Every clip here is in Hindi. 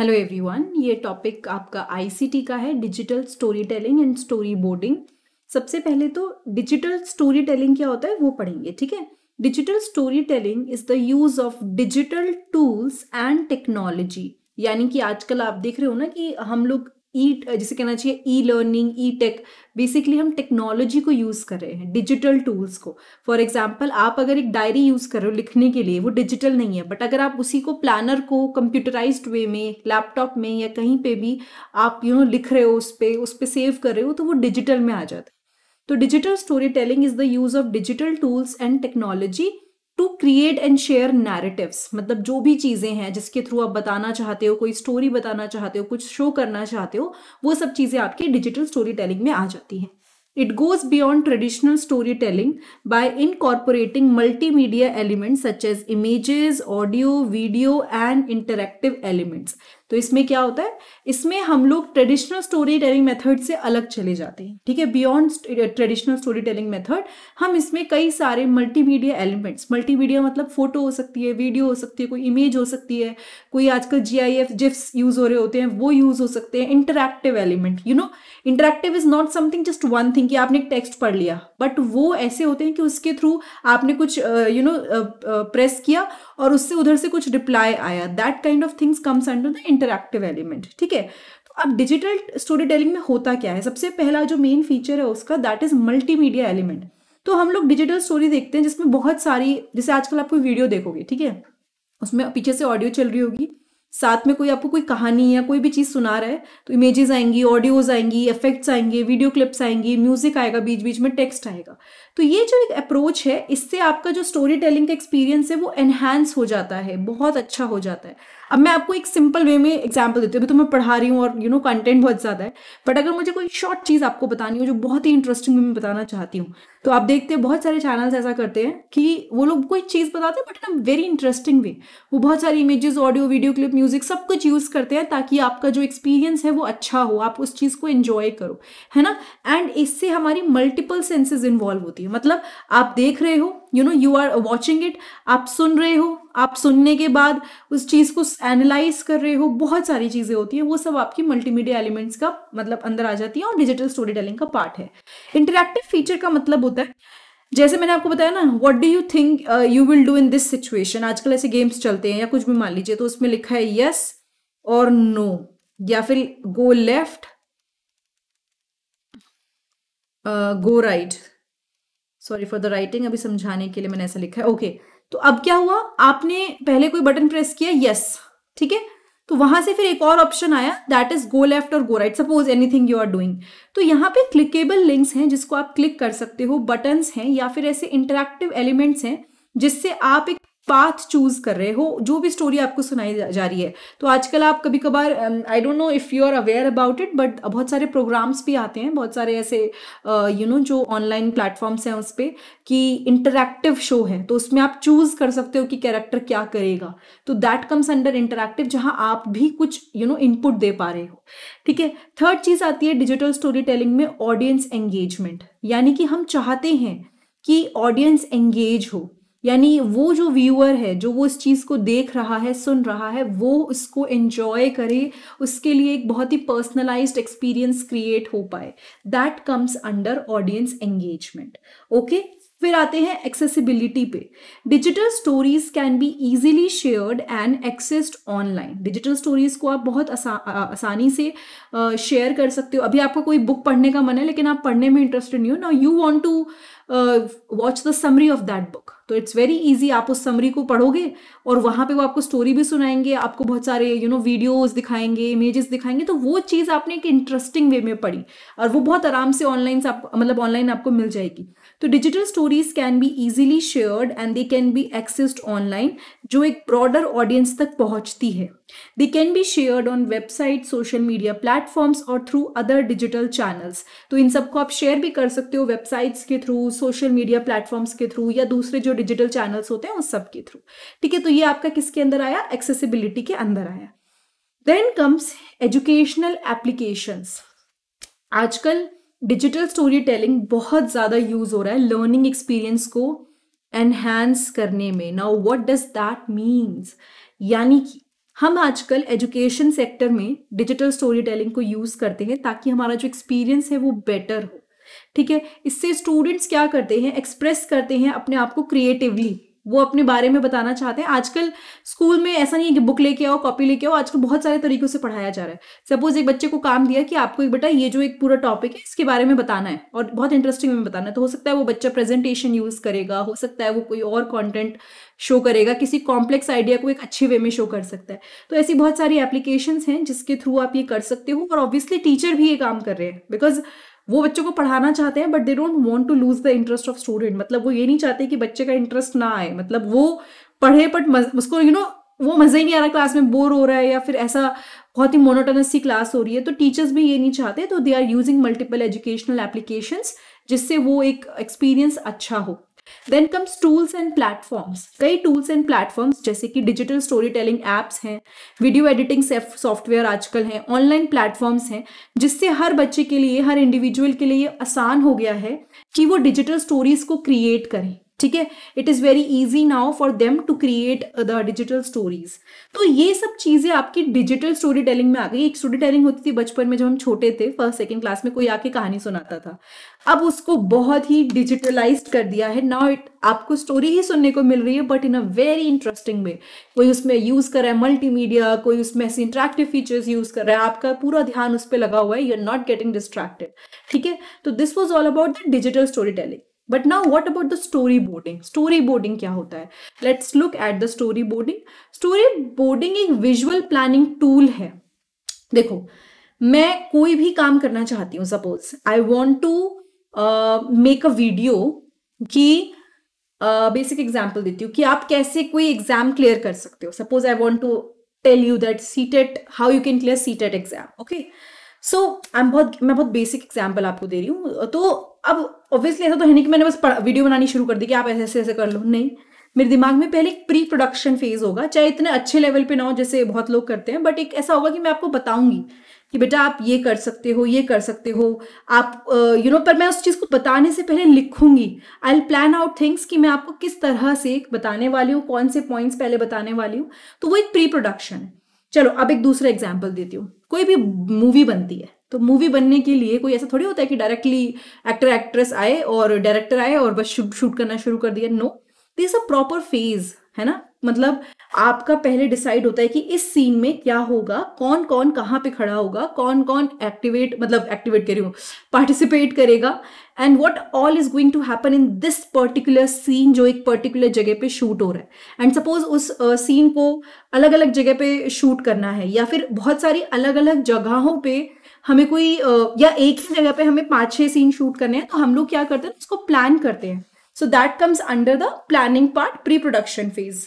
हेलो एवरीवन ये टॉपिक आपका आईसीटी का है digital story telling and story boarding सबसे पहले तो डिजिटल स्टोरी टेलिंग क्या होता है वो पढ़ेंगे ठीक है digital story telling is the use of digital tools and technology यानी कि आजकल आप देख रहे हो ना कि हम लोग ई जिसे कहना चाहिए E learning E tech basically हम टेक्नोलॉजी को यूज़ कर रहे हैं डिजिटल टूल्स को फॉर एग्जाम्पल आप अगर एक डायरी यूज़ कर रहे हो लिखने के लिए वो डिजिटल नहीं है बट अगर आप उसी को प्लानर को कंप्यूटराइज्ड वे में लैपटॉप में या कहीं पे भी आप यू नो लिख रहे हो उस पर उस पर सेव कर रहे हो तो वो डिजिटल में आ जाता है तो digital story telling is the use of digital tools and technology to create and share narratives मतलब जो भी चीज़ें हैं जिसके थ्रू आप बताना चाहते हो कोई स्टोरी बताना चाहते हो कुछ शो करना चाहते हो वो सब चीज़ें आपके डिजिटल स्टोरी टेलिंग में आ जाती हैं it goes beyond traditional story telling by incorporating multimedia elements such as images audio video and interactive elements तो इसमें क्या होता है इसमें हम लोग ट्रेडिशनल स्टोरी टेलिंग मेथड से अलग चले जाते हैं ठीक है beyond traditional story telling method हम इसमें कई सारे मल्टीमीडिया एलिमेंट्स मल्टीमीडिया मतलब फोटो हो सकती है वीडियो हो सकती है कोई इमेज हो सकती है कोई आजकल G I F GIFs use हो रहे होते हैं वो यूज हो सकते हैं interactive element you know interactive is not something just one thing कि आपने एक टेक्स्ट पढ़ लिया बट वो ऐसे होते हैं कि उसके थ्रू आपने कुछ यू नो प्रेस किया और उससे उधर से कुछ रिप्लाई आया that kind of things comes under the interactive element ठीक है तो अब डिजिटल स्टोरी टेलिंग में होता क्या है सबसे पहला जो मेन फीचर है उसका दैट इज मल्टीमीडिया एलिमेंट तो हम लोग डिजिटल स्टोरी देखते हैं जिसमें बहुत सारी जैसे आजकल आप कोई वीडियो देखोगे ठीक है उसमें पीछे से ऑडियो चल रही होगी साथ में कोई आपको कोई कहानी या कोई भी चीज़ सुना रहा है तो इमेजेस आएंगी ऑडियोज आएंगी इफेक्ट्स आएंगे वीडियो क्लिप्स आएंगी म्यूजिक आएगा बीच बीच में टेक्स्ट आएगा तो ये जो एक अप्रोच है इससे आपका जो स्टोरी टेलिंग का एक्सपीरियंस है वो एनहेंस हो जाता है बहुत अच्छा हो जाता है अब मैं आपको एक सिंपल वे में एग्जाम्पल देती हूँ अभी तो मैं पढ़ा रही हूँ और यू नो कंटेंट बहुत ज़्यादा है बट अगर मुझे कोई शॉर्ट चीज़ आपको बतानी हो जो बहुत ही इंटरेस्टिंग वे में बताना चाहती हूँ तो आप देखते हैं बहुत सारे चैनल्स ऐसा करते हैं कि वो लोग कोई चीज़ बताते हैं but in a very interesting way वो बहुत सारी images audio video clip music सब कुछ यूज़ करते हैं ताकि आपका जो एक्सपीरियंस है वो अच्छा हो आप उस चीज़ को इन्जॉय करो है ना एंड इससे हमारी मल्टीपल सेंसेज इन्वॉल्व होती है मतलब आप देख रहे हो you know you are watching it आप सुन रहे हो आप सुनने के बाद उस चीज़ को एनालाइज कर रहे हो बहुत सारी चीज़ें होती हैं वो सब आपकी मल्टीमीडिया एलिमेंट्स का मतलब अंदर आ जाती है और डिजिटल स्टोरी टेलिंग का पार्ट है इंटरेक्टिव फीचर का मतलब होता है जैसे मैंने आपको बताया ना what do you think you will do in this situation आजकल ऐसे गेम्स चलते हैं या कुछ भी मान लीजिए तो उसमें लिखा है यस और नो या फिर go left go right sorry for the writing अभी समझाने के लिए मैंने ऐसा लिखा है ओके okay. तो अब क्या हुआ आपने पहले कोई बटन प्रेस किया यस yes. ठीक है तो वहां से फिर एक और ऑप्शन आया दैट इज गो लेफ्ट और go right suppose anything you are doing तो यहाँ पे क्लिकेबल लिंक्स हैं जिसको आप क्लिक कर सकते हो बटन्स हैं या फिर ऐसे इंटरेक्टिव एलिमेंट्स हैं जिससे आप एक पाथ चूज कर रहे हो जो भी स्टोरी आपको सुनाई जा रही है तो आजकल आप कभी कभार I don't know if you are aware about it but बहुत सारे प्रोग्राम्स भी आते हैं बहुत सारे ऐसे you uh, know you know, जो ऑनलाइन प्लेटफॉर्म्स हैं उस पर कि इंटरेक्टिव शो है तो उसमें आप चूज कर सकते हो कि कैरेक्टर क्या करेगा तो दैट कम्स अंडर इंटरक्टिव जहाँ आप भी कुछ यू नो इनपुट दे पा रहे हो ठीक है थर्ड चीज़ आती है डिजिटल स्टोरी टेलिंग में ऑडियंस एंगेजमेंट यानी कि हम चाहते हैं कि ऑडियंस एंगेज हो यानी वो जो व्यूअर है जो वो इस चीज़ को देख रहा है सुन रहा है वो उसको एंजॉय करे उसके लिए एक बहुत ही पर्सनलाइज्ड एक्सपीरियंस क्रिएट हो पाए that comes under audience engagement okay फिर आते हैं एक्सेसिबिलिटी पे digital stories can be easily shared and accessed online digital stories को आप बहुत आसा, आ, आसानी से शेयर कर सकते हो अभी आपका कोई बुक पढ़ने का मन है लेकिन आप पढ़ने में इंटरेस्टेड नहीं हो ना you want to watch the summary of that book तो इट्स वेरी इजी आप उस समरी को पढ़ोगे और वहाँ पे वो आपको स्टोरी भी सुनाएंगे आपको बहुत सारे यू नो वीडियोस दिखाएंगे इमेजेस दिखाएंगे तो वो चीज़ आपने एक इंटरेस्टिंग वे में पढ़ी और वो बहुत आराम से ऑनलाइन आप मतलब ऑनलाइन आपको मिल जाएगी तो digital stories can be easily shared and they can be accessed online जो एक ब्रॉडर ऑडियंस तक पहुंचती है they can be shared on website social media platforms और थ्रू अदर डिजिटल चैनल्स तो इन सबको आप शेयर भी कर सकते हो वेबसाइट्स के थ्रू सोशल मीडिया प्लेटफॉर्म्स के थ्रू या दूसरे जो डिजिटल चैनल्स होते हैं उन सब के थ्रू ठीक है तो ये आपका किसके अंदर आया एक्सेसिबिलिटी के अंदर आया देन कम्स एजुकेशनल एप्लीकेशंस आजकल डिजिटल स्टोरी टेलिंग बहुत ज़्यादा यूज़ हो रहा है लर्निंग एक्सपीरियंस को एनहेंस करने में now what does that means यानी कि हम आजकल एजुकेशन सेक्टर में डिजिटल स्टोरी टेलिंग को यूज़ करते हैं ताकि हमारा जो एक्सपीरियंस है वो बेटर हो ठीक है इससे स्टूडेंट्स क्या करते हैं एक्सप्रेस करते हैं अपने आप को क्रिएटिवली वो अपने बारे में बताना चाहते हैं आजकल स्कूल में ऐसा नहीं है कि बुक लेके आओ कॉपी लेके आओ आजकल बहुत सारे तरीकों से पढ़ाया जा रहा है सपोज एक बच्चे को काम दिया कि आपको एक बेटा ये जो एक पूरा टॉपिक है इसके बारे में बताना है और बहुत इंटरेस्टिंग में बताना है तो हो सकता है वो बच्चा प्रेजेंटेशन यूज़ करेगा हो सकता है वो कोई और कॉन्टेंट शो करेगा किसी कॉम्प्लेक्स आइडिया को एक अच्छे वे में शो कर सकता है तो ऐसी बहुत सारी एप्लीकेशन हैं जिसके थ्रू आप ये कर सकते हो और ऑब्वियसली टीचर भी ये काम कर रहे हैं बिकॉज वो बच्चों को पढ़ाना चाहते हैं but they don't want to lose the interest of student मतलब वो ये नहीं चाहते कि बच्चे का इंटरेस्ट ना आए मतलब वो पढ़े बट उसको यू नो वो मज़ा ही नहीं आ रहा क्लास में बोर हो रहा है या फिर ऐसा बहुत ही मोनोटोनसी सी क्लास हो रही है तो टीचर्स भी ये नहीं चाहते तो they are using multiple educational applications जिससे वो एक एक्सपीरियंस अच्छा हो then comes tools and platforms कई टूल्स एंड प्लेटफॉर्म्स जैसे कि डिजिटल स्टोरी टेलिंग एप्स हैं वीडियो एडिटिंग सॉफ्टवेयर आजकल हैं ऑनलाइन प्लेटफॉर्म्स हैं जिससे हर बच्चे के लिए हर इंडिविजुअल के लिए आसान हो गया है कि वो डिजिटल स्टोरीज को क्रिएट करें ठीक है it is very easy now for them to create the digital stories तो ये सब चीज़ें आपकी डिजिटल स्टोरी टेलिंग में आ गई एक स्टोरी टेलिंग होती थी बचपन में जब हम छोटे थे फर्स्ट सेकेंड क्लास में कोई आके कहानी सुनाता था अब उसको बहुत ही डिजिटलाइज कर दिया है नाउ इट आपको स्टोरी ही सुनने को मिल रही है but in a very interesting way कोई उसमें यूज़ कर रहा है मल्टीमीडिया कोई उसमें ऐसे इंटरेक्टिव फीचर्स यूज़ कर रहा है आपका पूरा ध्यान उस पर लगा हुआ है you are not getting distracted ठीक है तो this was all about the digital story telling but now what about the story boarding story boarding क्या होता है let's look at the story boarding story boarding एक विजुअल प्लानिंग टूल है देखो मैं कोई भी काम करना चाहती हूँ suppose I want to make a video कि बेसिक uh, एग्जाम्पल देती हूँ कि आप कैसे कोई एग्जाम क्लियर कर सकते हो suppose I want to tell you that CTET how you can clear CTET exam okay so I am बहुत मैं बहुत बेसिक एग्जाम्पल आपको दे रही हूँ तो अब ऑब्वियसली ऐसा तो है नहीं कि मैंने बस वीडियो बनानी शुरू कर दी कि आप ऐसे ऐसे ऐसे कर लो नहीं मेरे दिमाग में पहले एक प्री प्रोडक्शन फेज होगा चाहे इतने अच्छे लेवल पे ना हो जैसे बहुत लोग करते हैं बट एक ऐसा होगा कि मैं आपको बताऊंगी कि बेटा आप ये कर सकते हो ये कर सकते हो आप यू नो पर मैं उस चीज़ को बताने से पहले लिखूंगी I will plan out things कि मैं आपको किस तरह से बताने वाली हूँ कौन से पॉइंट्स पहले बताने वाली हूँ तो वो एक प्री प्रोडक्शन है चलो अब एक दूसरा एग्जाम्पल देती हूँ कोई भी मूवी बनती है तो मूवी बनने के लिए कोई ऐसा थोड़ी होता है कि डायरेक्टली एक्टर एक्ट्रेस आए और डायरेक्टर आए और बस शूट शूट करना शुरू कर दिया no this a proper phase है ना मतलब आपका पहले डिसाइड होता है कि इस सीन में क्या होगा कौन कौन कहाँ पे खड़ा होगा कौन कौन एक्टिवेट मतलब एक्टिवेट करी हूँ पार्टिसिपेट करेगा and what all is going to happen in this particular scene जो एक पर्टिकुलर जगह पे शूट हो रहा है एंड सपोज उस सीन uh, को अलग अलग जगह पे शूट करना है या फिर बहुत सारी अलग अलग जगहों पर हमें कोई या एक ही जगह पे हमें पांच छह सीन शूट करने हैं तो हम लोग क्या करते हैं उसको प्लान करते हैं so that comes under the planning part pre production phase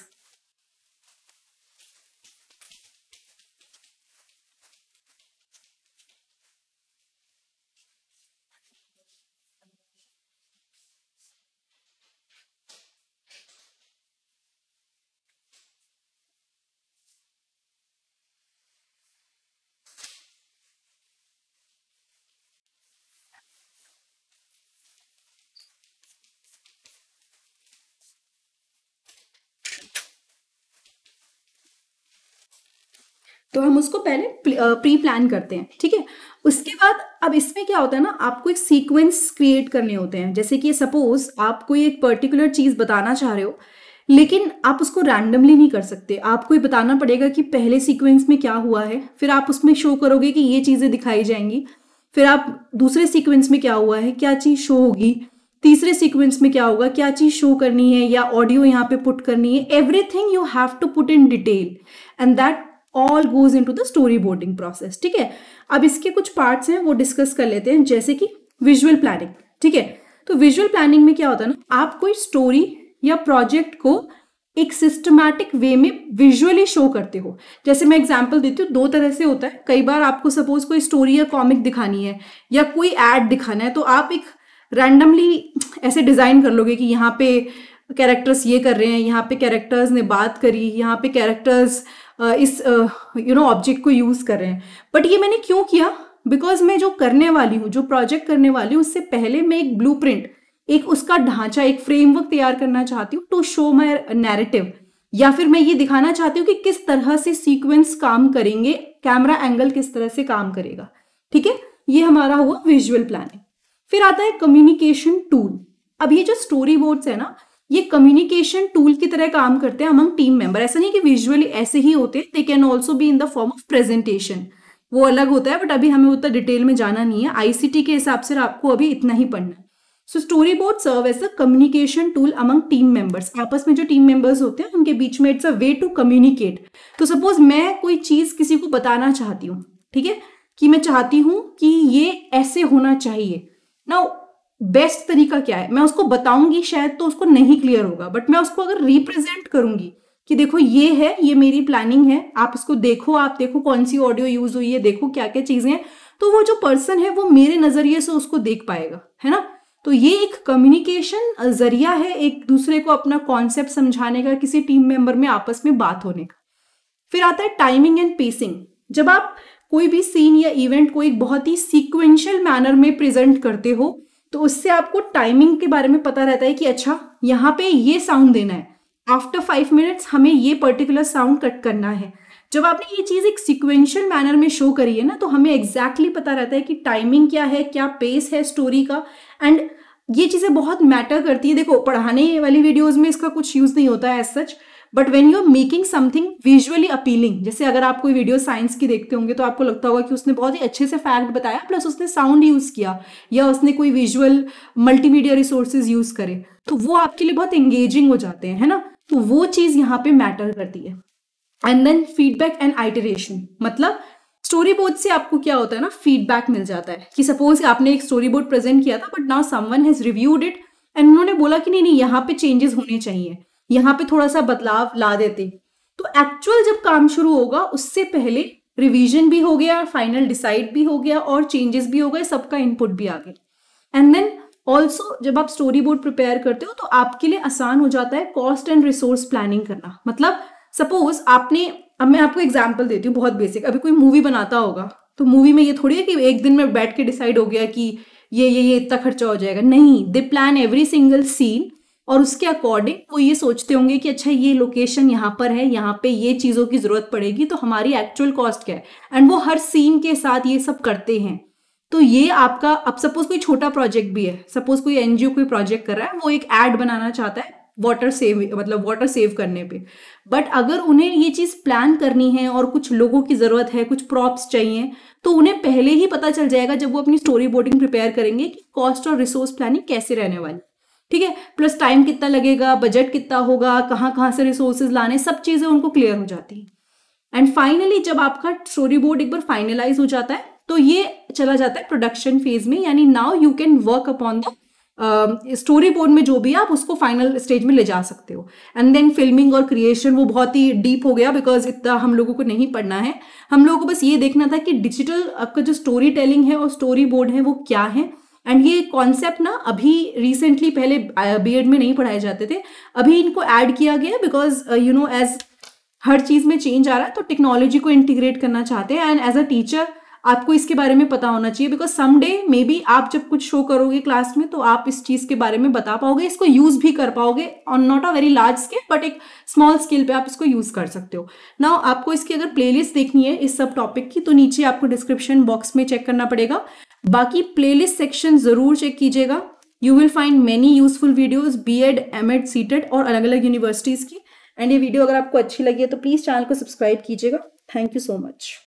तो हम उसको पहले प्री प्लान करते हैं ठीक है उसके बाद अब इसमें क्या होता है ना आपको एक सीक्वेंस क्रिएट करने होते हैं जैसे कि सपोज आप कोई एक पर्टिकुलर चीज बताना चाह रहे हो लेकिन आप उसको रैंडमली नहीं कर सकते आपको ये बताना पड़ेगा कि पहले सीक्वेंस में क्या हुआ है फिर आप उसमें शो करोगे कि ये चीज़ें दिखाई जाएंगी फिर आप दूसरे सीक्वेंस में क्या हुआ है क्या चीज़ शो होगी तीसरे सीक्वेंस में क्या होगा क्या चीज़ शो करनी है या ऑडियो यहाँ पे पुट करनी है everything you have to put in detail and that all goes into the story boarding process ठीक है अब इसके कुछ पार्ट्स हैं वो डिस्कस कर लेते हैं जैसे कि विजुअल प्लानिंग ठीक है तो विजुअल प्लानिंग में क्या होता है ना आप कोई स्टोरी या प्रोजेक्ट को एक सिस्टमैटिक वे में विजुअली शो करते हो जैसे मैं एग्जांपल देती हूँ दो तरह से होता है कई बार आपको सपोज कोई स्टोरी या कॉमिक दिखानी है या कोई एड दिखाना है तो आप एक रैंडमली ऐसे डिज़ाइन कर लोगे कि यहाँ पे कैरेक्टर्स ये कर रहे हैं यहाँ पे कैरेक्टर्स ने बात करी यहाँ पे कैरेक्टर्स इस यू नो ऑब्जेक्ट को यूज़ कर रहे हैं बट ये मैंने क्यों किया बिकॉज मैं जो करने वाली हूँ जो प्रोजेक्ट करने वाली हूँ उससे पहले मैं एक ब्लू एक उसका ढांचा एक फ्रेमवर्क तैयार करना चाहती हूँ टू शो माई नैरेटिव या फिर मैं ये दिखाना चाहती हूँ कि किस तरह से सीक्वेंस काम करेंगे कैमरा एंगल किस तरह से काम करेगा ठीक है ये हमारा हुआ विजुअल प्लानिंग फिर आता है कम्युनिकेशन टूल अब ये जो स्टोरी बोर्ड्स है ना ये कम्युनिकेशन टूल की तरह काम करते हैं अमंग टीम मेंबर ऐसा नहीं कि विजुअली ऐसे ही होते हैं they can also be in the form of presentation वो अलग होता है बट अभी हमें उतना डिटेल में जाना नहीं है आईसीटी के हिसाब से आपको अभी इतना ही पढ़ना है so story board serve as a communication tool among team members आपस में जो टीम मेंबर्स होते हैं उनके बीच में it's a way to communicate तो सपोज मैं कोई चीज किसी को बताना चाहती हूँ ठीक है कि मैं चाहती हूँ कि ये ऐसे होना चाहिए ना बेस्ट तरीका क्या है मैं उसको बताऊंगी शायद तो उसको नहीं क्लियर होगा बट मैं उसको अगर रिप्रेजेंट करूंगी कि देखो ये है ये मेरी प्लानिंग है आप इसको देखो आप देखो कौन सी ऑडियो यूज हुई है देखो क्या क्या चीजें हैं तो वो जो पर्सन है वो मेरे नजरिए से उसको देख पाएगा है ना तो ये एक कम्युनिकेशन जरिया है एक दूसरे को अपना कॉन्सेप्ट समझाने का किसी टीम मेंबर में आपस में बात होने का फिर आता है टाइमिंग एंड पेसिंग जब आप कोई भी सीन या इवेंट को एक बहुत ही सीक्वेंशियल मैनर में प्रेजेंट करते हो तो उससे आपको टाइमिंग के बारे में पता रहता है कि अच्छा यहाँ पे ये साउंड देना है आफ्टर फाइव मिनट्स हमें ये पर्टिकुलर साउंड कट करना है जब आपने ये चीज़ एक सिक्वेंशियल मैनर में शो करी है ना तो हमें एग्जैक्टली exactly पता रहता है कि टाइमिंग क्या है क्या पेस है स्टोरी का एंड ये चीज़ें बहुत मैटर करती है देखो पढ़ाने वाली वीडियोज़ में इसका कुछ यूज़ नहीं होता है as such but when you are making something visually appealing जैसे अगर आप कोई वीडियो साइंस की देखते होंगे तो आपको लगता होगा कि उसने बहुत ही अच्छे से फैक्ट बताया प्लस उसने साउंड यूज किया या उसने कोई विजुअल मल्टीमीडिया रिसोर्सेज यूज करे तो वो आपके लिए बहुत एंगेजिंग हो जाते हैं है ना तो वो चीज यहाँ पे मैटर करती है and then feedback and iteration मतलब स्टोरी बोर्ड से आपको क्या होता है ना फीडबैक मिल जाता है कि सपोज आपने एक स्टोरी बोर्ड प्रेजेंट किया था but now someone has reviewed it and उन्होंने बोला कि नहीं नहीं यहाँ पे चेंजेस होने चाहिए यहाँ पे थोड़ा सा बदलाव ला देते तो एक्चुअल जब काम शुरू होगा उससे पहले रिवीजन भी हो गया फाइनल डिसाइड भी हो गया और चेंजेस भी हो गए सबका इनपुट भी आ गया एंड देन ऑल्सो जब आप स्टोरी बोर्ड प्रिपेयर करते हो तो आपके लिए आसान हो जाता है कॉस्ट एंड रिसोर्स प्लानिंग करना मतलब सपोज आपने अब मैं आपको एग्जाम्पल देती हूँ बहुत बेसिक अभी कोई मूवी बनाता होगा तो मूवी में ये थोड़ी है कि एक दिन में बैठ के डिसाइड हो गया कि ये ये ये इतना खर्चा हो जाएगा नहीं they plan every single scene और उसके अकॉर्डिंग वो ये सोचते होंगे कि अच्छा ये लोकेशन यहाँ पर है यहाँ पे ये चीज़ों की ज़रूरत पड़ेगी तो हमारी एक्चुअल कॉस्ट क्या है एंड वो हर सीन के साथ ये सब करते हैं तो ये आपका अब सपोज कोई छोटा प्रोजेक्ट भी है सपोज कोई एनजीओ कोई प्रोजेक्ट कर रहा है वो एक ऐड बनाना चाहता है वाटर सेव मतलब वाटर सेव करने पे बट अगर उन्हें ये चीज़ प्लान करनी है और कुछ लोगों की ज़रूरत है कुछ प्रॉप्स चाहिए तो उन्हें पहले ही पता चल जाएगा जब वो अपनी स्टोरी बोर्डिंग प्रिपेयर करेंगे कि कॉस्ट और रिसोर्स प्लानिंग कैसे रहने वाली ठीक है प्लस टाइम कितना लगेगा बजट कितना होगा कहाँ कहाँ से रिसोर्सेज लाने सब चीज़ें उनको क्लियर हो जाती हैं एंड फाइनली जब आपका स्टोरी बोर्ड एक बार फाइनलाइज हो जाता है तो ये चला जाता है प्रोडक्शन फेज में यानी now you can work upon the story board में जो भी आप उसको फाइनल स्टेज में ले जा सकते हो एंड देन फिल्मिंग और क्रिएशन वो बहुत ही डीप हो गया बिकॉज इतना हम लोगों को नहीं पढ़ना है हम लोगों को बस ये देखना था कि डिजिटल आपका जो स्टोरी टेलिंग है और स्टोरी बोर्ड है वो क्या है एंड ये कॉन्सेप्ट ना अभी रिसेंटली पहले बी uh, में नहीं पढ़ाए जाते थे अभी इनको ऐड किया गया बिकॉज यू नो एज हर चीज़ में चेंज आ रहा है तो टेक्नोलॉजी को इंटीग्रेट करना चाहते हैं एंड एज अ टीचर आपको इसके बारे में पता होना चाहिए बिकॉज समडे मे बी आप जब कुछ शो करोगे क्लास में तो आप इस चीज़ के बारे में बता पाओगे इसको यूज़ भी कर पाओगे on not a very large scale but एक स्मॉल स्केल पे आप इसको यूज़ कर सकते हो ना आपको इसकी अगर प्लेलिस्ट देखनी है इस सब टॉपिक की तो नीचे आपको डिस्क्रिप्शन बॉक्स में चेक करना पड़ेगा बाकी प्लेलिस्ट सेक्शन जरूर चेक कीजिएगा you will find many useful videos B Ed M Ed CTET और अलग अलग यूनिवर्सिटीज़ की एंड ये वीडियो अगर आपको अच्छी लगी है तो प्लीज़ चैनल को सब्सक्राइब कीजिएगा थैंक यू सो मच